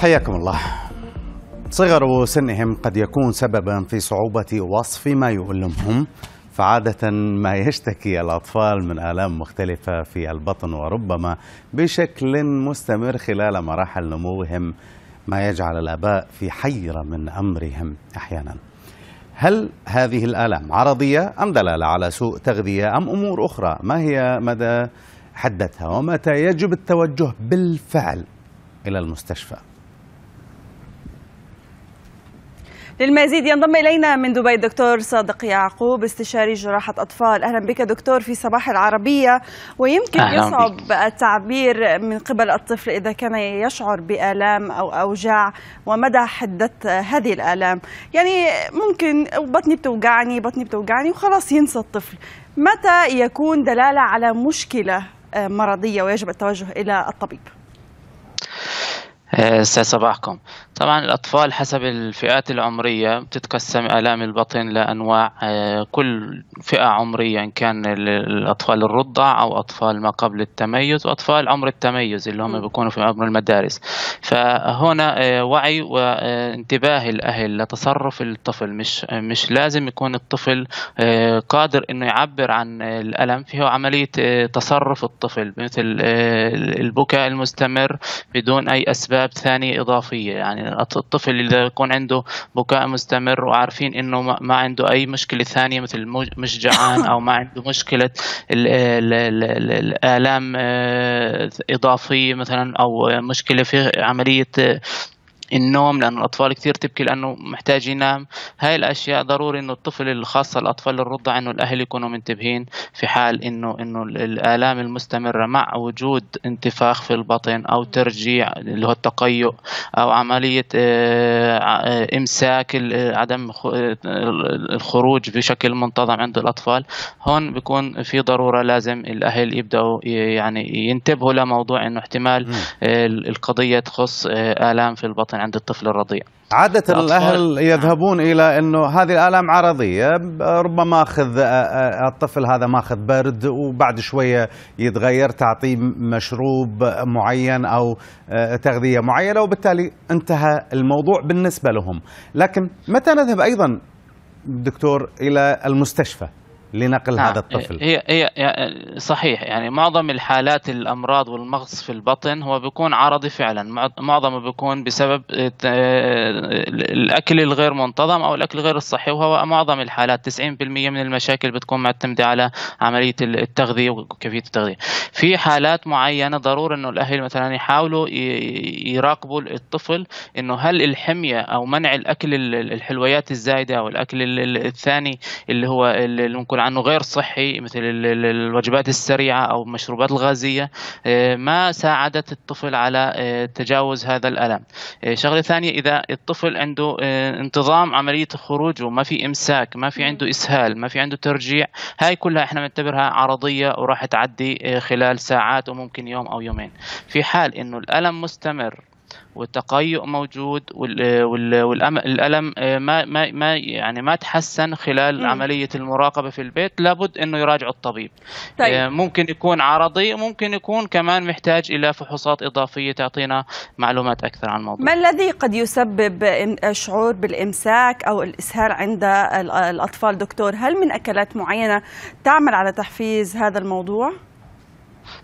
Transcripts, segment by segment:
حياكم الله صغر سنهم قد يكون سببا في صعوبة وصف ما يؤلمهم فعادة ما يشتكي الأطفال من آلام مختلفة في البطن وربما بشكل مستمر خلال مراحل نموهم ما يجعل الآباء في حيرة من أمرهم أحيانا هل هذه الآلام عرضية أم دلالة على سوء تغذية أم أمور أخرى ما هي مدى حدتها ومتى يجب التوجه بالفعل إلى المستشفى للمزيد ينضم الينا من دبي الدكتور صادق يعقوب استشاري جراحه اطفال اهلا بك دكتور في صباح العربيه ويمكن يصعب بك. التعبير من قبل الطفل اذا كان يشعر بالام او اوجاع ومدى حده هذه الالام يعني ممكن بطني بتوجعني بطني بتوجعني وخلاص ينسى الطفل متى يكون دلاله على مشكله آه، مرضيه ويجب التوجه الى الطبيب آه، صباحكم طبعا الأطفال حسب الفئات العمرية بتتقسم آلام البطن لأنواع آه، كل فئة عمرية إن كان الأطفال الرضع أو أطفال ما قبل التميز وأطفال عمر التميز اللي هم بيكونوا في عمر المدارس فهنا آه، وعي وانتباه الأهل لتصرف الطفل مش مش لازم يكون الطفل قادر إنه يعبر عن الألم فيه عملية تصرف الطفل مثل البكاء المستمر بدون أي أسباب أسباب ثانية إضافية يعني الطفل إذا يكون عنده بكاء مستمر وعارفين إنه ما عنده أي مشكلة ثانية مثل مش جعان أو ما عنده مشكلة الـ الـ الـ الـ الآلام آه، إضافية مثلا أو مشكلة في عملية النوم لأن الأطفال كثير تبكي لأنه محتاج ينام هاي الأشياء ضروري إنه الطفل خاصة الأطفال الرضع إنه الأهل يكونوا منتبهين في حال إنه إنه الآلام المستمرة مع وجود انتفاخ في البطن أو ترجيع اللي هو التقيؤ أو عملية آه، آه، إمساك عدم الخروج بشكل منتظم عند الأطفال هون بيكون في ضرورة لازم الأهل يبدأوا يعني ينتبهوا لموضوع إنه احتمال آه، القضية تخص آلام في البطن من عند الطفل الرضيع عادة الأهل نعم. يذهبون إلى أنه هذه الآلام عرضية ربما أخذ آه، آه، الطفل هذا ماخذ برد وبعد شوية يتغير تعطيه مشروب معين أو آه، تغذية معينة وبالتالي انتهى الموضوع بالنسبة لهم لكن متى نذهب أيضا دكتور إلى المستشفى لنقل نعم. هذا الطفل هي هي صحيح يعني معظم الحالات الامراض والمغص في البطن هو بيكون عرضي فعلا معظمه بيكون بسبب الاكل الغير منتظم او الاكل غير الصحي وهو معظم الحالات 90% من المشاكل بتكون معتمده على عمليه التغذيه وكيفيه التغذيه في حالات معينه ضروري انه الاهل مثلا يحاولوا يراقبوا الطفل انه هل الحميه او منع الاكل الحلويات الزايده او الاكل الثاني اللي هو اللي ممكن مسؤول عنه غير صحي مثل الوجبات السريعه او المشروبات الغازيه آه، ما ساعدت الطفل على آه، تجاوز هذا الالم آه، شغله ثانيه اذا الطفل عنده انتظام عمليه خروجه ما في امساك ما في عنده اسهال ما في عنده ترجيع هاي كلها احنا بنعتبرها عرضيه وراح تعدي خلال ساعات وممكن يوم او يومين في حال انه الالم مستمر والتقيؤ موجود والالم ما ما ما يعني ما تحسن خلال مم. عمليه المراقبه في البيت لابد انه يراجع الطبيب طيب. آه، ممكن يكون عرضي ممكن يكون كمان محتاج الى فحوصات اضافيه تعطينا معلومات اكثر عن الموضوع ما الذي قد يسبب الشعور بالامساك او الاسهال عند الاطفال دكتور هل من اكلات معينه تعمل على تحفيز هذا الموضوع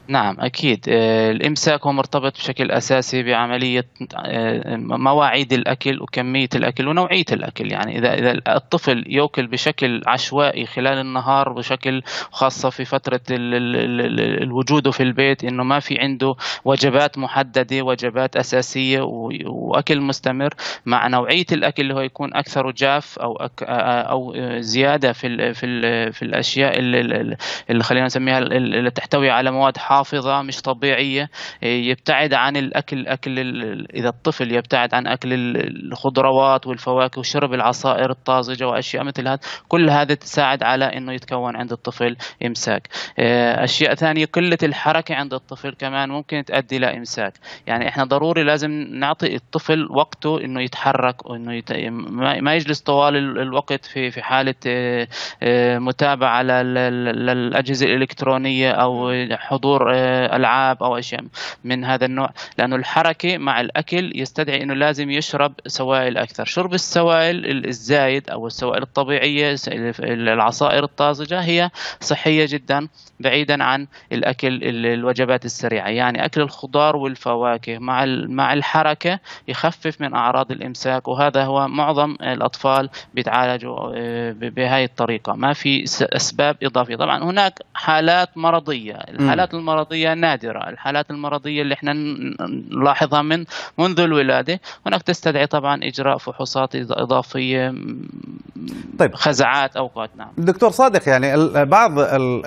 نعم أكيد آه، الإمساك هو مرتبط بشكل أساسي بعملية آه، مواعيد الأكل وكمية الأكل ونوعية الأكل يعني إذا إذا الطفل يأكل بشكل عشوائي خلال النهار بشكل خاصة في فترة الوجود في البيت إنه ما في عنده وجبات محددة وجبات أساسية وأكل مستمر مع نوعية الأكل اللي هو يكون أكثر جاف أو آه، أو زيادة في في في الأشياء اللي خلينا نسميها اللي تحتوي على مواد فقد حافظه مش طبيعيه إيه، يبتعد عن الاكل اكل اذا الطفل يبتعد عن اكل الخضروات والفواكه وشرب العصائر الطازجه واشياء مثل هذا كل هذا تساعد على انه يتكون عند الطفل امساك إيه، اشياء ثانيه قله الحركه عند الطفل كمان ممكن تؤدي لامساك يعني احنا ضروري لازم نعطي الطفل وقته انه يتحرك وانه يت... ما يجلس طوال الوقت في في حاله إيه، متابعه للاجهزه الالكترونيه او حضور حضور آه، العاب او اشياء من هذا النوع لانه الحركه مع الاكل يستدعي انه لازم يشرب سوائل اكثر شرب السوائل الزايد او السوائل الطبيعيه العصائر الطازجه هي صحيه جدا بعيدا عن الاكل الوجبات السريعه يعني اكل الخضار والفواكه مع مع الحركه يخفف من اعراض الامساك وهذا هو معظم الاطفال بيتعالجوا آه، بهذه الطريقه ما في اسباب اضافيه طبعا هناك حالات مرضيه الحالات الحالات المرضيه نادرة الحالات المرضيه اللي احنا نلاحظها من منذ الولاده هناك تستدعي طبعا اجراء فحوصات اضافيه طيب خزعات اوقات نعم دكتور صادق يعني بعض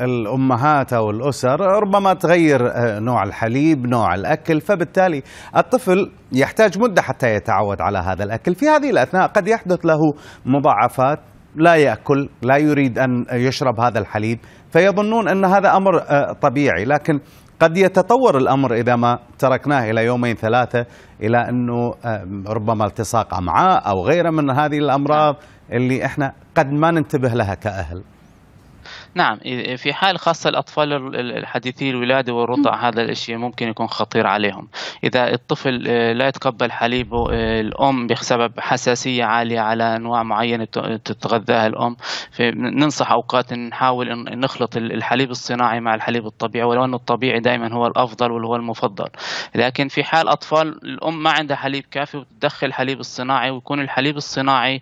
الامهات او الاسر ربما تغير آه، نوع الحليب نوع الاكل فبالتالي الطفل يحتاج مده حتى يتعود على هذا الاكل في هذه الاثناء قد يحدث له مضاعفات لا ياكل لا يريد ان يشرب هذا الحليب فيظنون ان هذا امر آه، طبيعي لكن قد يتطور الامر اذا ما تركناه الى يومين ثلاثه الى انه ربما التصاق امعاء او غيره من هذه الامراض اللي احنا قد ما ننتبه لها كاهل نعم في حال خاصة الأطفال الحديثي الولادة والرضع هذا الشيء ممكن يكون خطير عليهم إذا الطفل آه، لا يتقبل حليبه آه، الأم بسبب حساسية عالية على أنواع معينة تتغذاها الأم ننصح أوقات نحاول أن نخلط الحليب الصناعي مع الحليب الطبيعي ولو أنه الطبيعي دائما هو الأفضل وهو المفضل لكن في حال أطفال الأم ما عندها حليب كافي وتدخل الحليب الصناعي ويكون الحليب الصناعي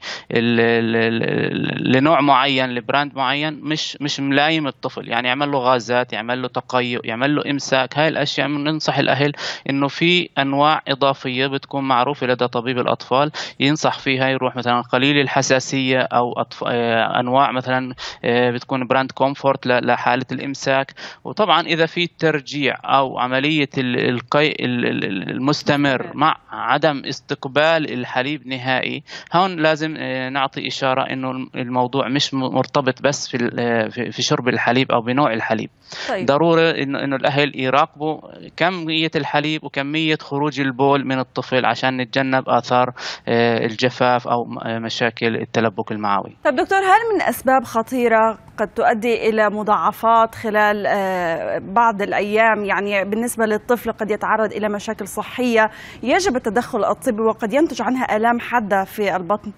لنوع معين لبراند معين مش مش مش ملايم الطفل يعني يعمل له غازات يعمل له تقيؤ يعمل له امساك هاي الاشياء بننصح الاهل انه في انواع اضافيه بتكون معروفه لدى طبيب الاطفال ينصح فيها يروح مثلا قليل الحساسيه او أطف... آه، انواع مثلا آه، بتكون براند كومفورت لحاله الامساك وطبعا اذا في ترجيع او عمليه القيء المستمر مع عدم استقبال الحليب نهائي هون لازم آه، نعطي اشاره انه الموضوع مش مرتبط بس في في شرب الحليب او بنوع الحليب طيب. ضروري انه الاهل يراقبوا كميه الحليب وكميه خروج البول من الطفل عشان نتجنب اثار آه، الجفاف او آه، مشاكل التلبك المعوي طب دكتور هل من اسباب خطيره قد تؤدي الى مضاعفات خلال آه، بعض الايام يعني بالنسبه للطفل قد يتعرض الى مشاكل صحيه يجب التدخل الطبي وقد ينتج عنها الام حاده في البطن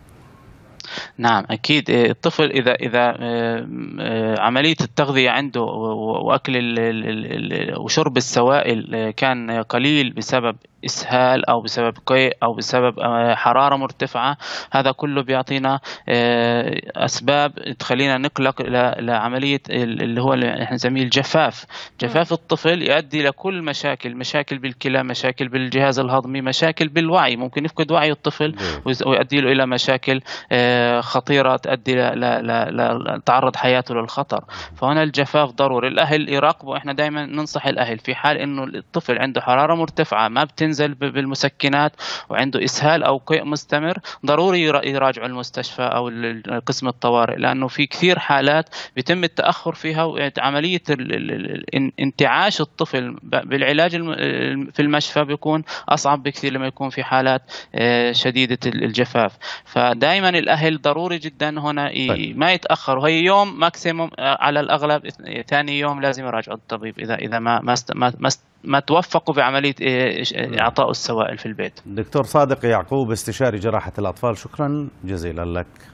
نعم اكيد إيه، الطفل اذا اذا آه، آه، عمليه التغذيه عنده واكل وشرب السوائل آه، كان قليل بسبب اسهال او بسبب قيء او بسبب حراره مرتفعه هذا كله بيعطينا اسباب تخلينا نقلق لعمليه اللي هو اللي احنا نسميه الجفاف جفاف الطفل يؤدي لكل مشاكل مشاكل بالكلى مشاكل بالجهاز الهضمي مشاكل بالوعي ممكن يفقد وعي الطفل ويؤدي له الى مشاكل خطيره تؤدي لتعرض حياته للخطر فهنا الجفاف ضروري الاهل يراقبوا احنا دائما ننصح الاهل في حال انه الطفل عنده حراره مرتفعه ما بتنزل بالمسكنات وعنده اسهال او قيء مستمر ضروري يراجعوا المستشفى او قسم الطوارئ لانه في كثير حالات بيتم التاخر فيها وعمليه انتعاش الطفل بالعلاج في المشفى بيكون اصعب بكثير لما يكون في حالات آه، شديده الجفاف فدائما الاهل ضروري ضروري جدا هنا طيب. ما يتاخروا هي يوم ماكسيموم آه، على الاغلب ثاني يوم لازم يراجعوا الطبيب اذا اذا ما ما ما, ما توفقوا بعمليه آه، آه، نعم. اعطاء السوائل في البيت. دكتور صادق يعقوب استشاري جراحه الاطفال شكرا جزيلا لك.